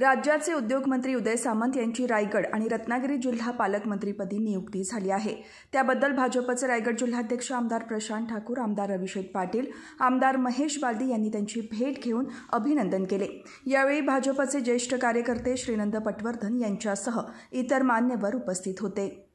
राज्याचे उद्योगमंत्री उदय सामंत यांची रायगड आणि रत्नागिरी जिल्हा पालकमंत्रीपदी नियुक्ती झाली आहे त्याबद्दल भाजपचे रायगड जिल्हाध्यक्ष आमदार प्रशांत ठाकूर आमदार अभिषेक पाटील आमदार महेश बालदी यांनी त्यांची भेट घेऊन अभिनंदन केले यावेळी भाजपचे ज्येष्ठ कार्यकर्ते श्रीनंद पटवर्धन यांच्यासह इतर मान्यवर उपस्थित होते